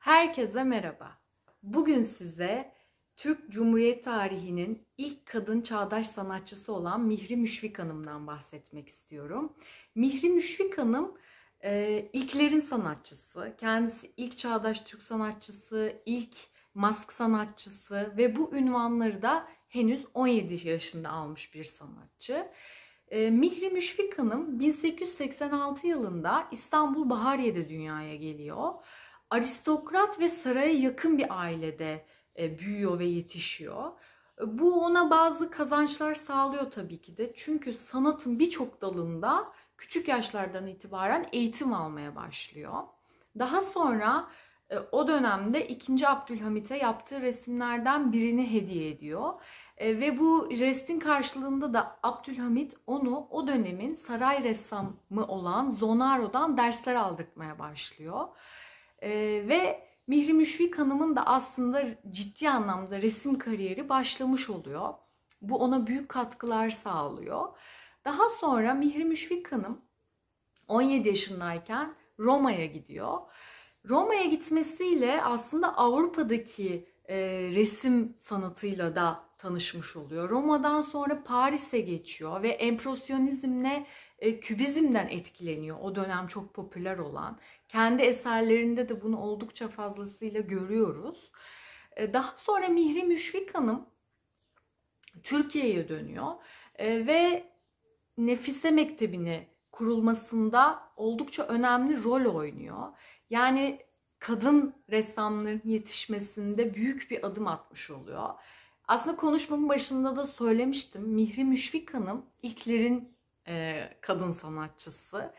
Herkese merhaba. Bugün size Türk Cumhuriyet tarihinin ilk kadın çağdaş sanatçısı olan Mihri Müşfik Hanım'dan bahsetmek istiyorum. Mihri Müşfik Hanım e, ilklerin sanatçısı. Kendisi ilk çağdaş Türk sanatçısı, ilk mask sanatçısı ve bu ünvanları da henüz 17 yaşında almış bir sanatçı. E, Mihri Müşfik Hanım 1886 yılında İstanbul Bahariye'de dünyaya geliyor aristokrat ve saraya yakın bir ailede e, büyüyor ve yetişiyor. E, bu ona bazı kazançlar sağlıyor tabii ki de. Çünkü sanatın birçok dalında küçük yaşlardan itibaren eğitim almaya başlıyor. Daha sonra e, o dönemde 2. Abdülhamit'e yaptığı resimlerden birini hediye ediyor. Ve bu restin karşılığında da Abdülhamit onu o dönemin saray ressamı olan Zonaro'dan dersler aldırtmaya başlıyor. E, ve Mihri Müşfik Hanım'ın da aslında ciddi anlamda resim kariyeri başlamış oluyor. Bu ona büyük katkılar sağlıyor. Daha sonra Mihri Müşfik Hanım 17 yaşındayken Roma'ya gidiyor. Roma'ya gitmesiyle aslında Avrupa'daki e, resim sanatıyla da tanışmış oluyor. Roma'dan sonra Paris'e geçiyor ve empresyonizmle e, kübizmden etkileniyor. O dönem çok popüler olan. Kendi eserlerinde de bunu oldukça fazlasıyla görüyoruz. E, daha sonra Mihri Müşfik Hanım Türkiye'ye dönüyor e, ve Nefise Mektebi'ni kurulmasında oldukça önemli rol oynuyor. Yani kadın ressamların yetişmesinde büyük bir adım atmış oluyor. Aslında konuşmamın başında da söylemiştim. Mihri Müşfik Hanım ilklerin e, kadın sanatçısı.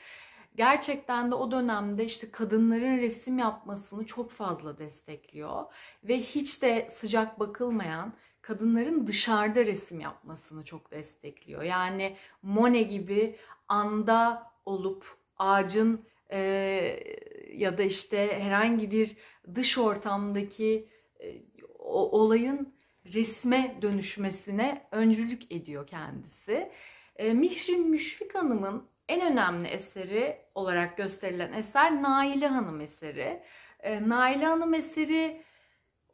Gerçekten de o dönemde işte kadınların resim yapmasını çok fazla destekliyor ve hiç de sıcak bakılmayan kadınların dışarıda resim yapmasını çok destekliyor. Yani Monet gibi anda olup ağacın e, ya da işte herhangi bir dış ortamdaki e, olayın resme dönüşmesine öncülük ediyor kendisi. E, Mihrin Müşfik Hanım'ın en önemli eseri olarak gösterilen eser Naile Hanım eseri. E, Naile Hanım eseri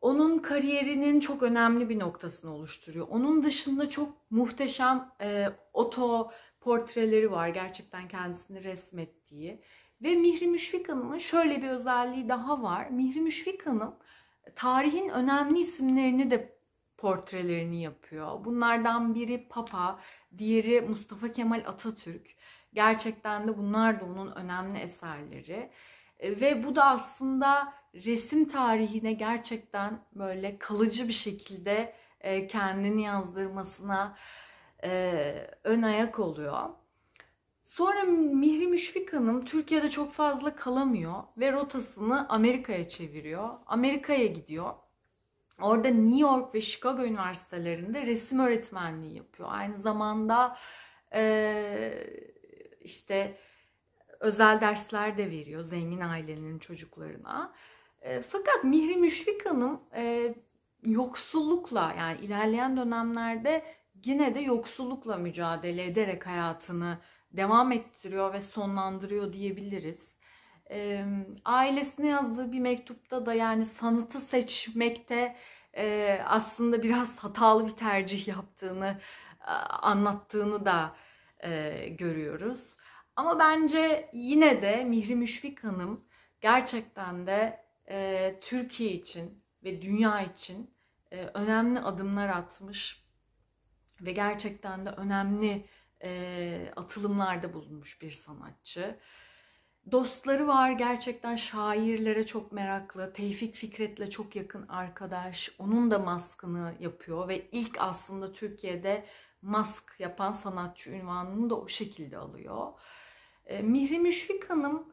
onun kariyerinin çok önemli bir noktasını oluşturuyor. Onun dışında çok muhteşem e, oto portreleri var gerçekten kendisini resmettiği. Ve Mihri Müşfik Hanım'ın şöyle bir özelliği daha var. Mihri Müşfik Hanım tarihin önemli isimlerini de portrelerini yapıyor. Bunlardan biri Papa, diğeri Mustafa Kemal Atatürk. Gerçekten de bunlar da onun önemli eserleri. E, ve bu da aslında resim tarihine gerçekten böyle kalıcı bir şekilde e, kendini yazdırmasına e, ön ayak oluyor. Sonra Mihri Müşfik Hanım Türkiye'de çok fazla kalamıyor ve rotasını Amerika'ya çeviriyor. Amerika'ya gidiyor Orada New York ve Chicago üniversitelerinde resim öğretmenliği yapıyor. Aynı zamanda e, işte özel dersler de veriyor zengin ailenin çocuklarına. E, fakat Mihri Müşfik Hanım e, yoksullukla yani ilerleyen dönemlerde yine de yoksullukla mücadele ederek hayatını devam ettiriyor ve sonlandırıyor diyebiliriz. E, ailesine yazdığı bir mektupta da yani sanatı seçmekte e, aslında biraz hatalı bir tercih yaptığını e, anlattığını da e, görüyoruz. Ama bence yine de Mihri Müşfik Hanım gerçekten de e, Türkiye için ve dünya için e, önemli adımlar atmış ve gerçekten de önemli e, atılımlarda bulunmuş bir sanatçı. Dostları var gerçekten şairlere çok meraklı. Tevfik Fikret'le çok yakın arkadaş. Onun da maskını yapıyor ve ilk aslında Türkiye'de mask yapan sanatçı ünvanını da o şekilde alıyor. E, Mihri Müşfik Hanım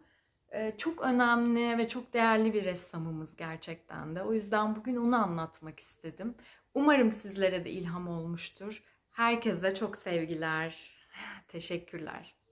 e, çok önemli ve çok değerli bir ressamımız gerçekten de. O yüzden bugün onu anlatmak istedim. Umarım sizlere de ilham olmuştur. Herkese çok sevgiler. Teşekkürler.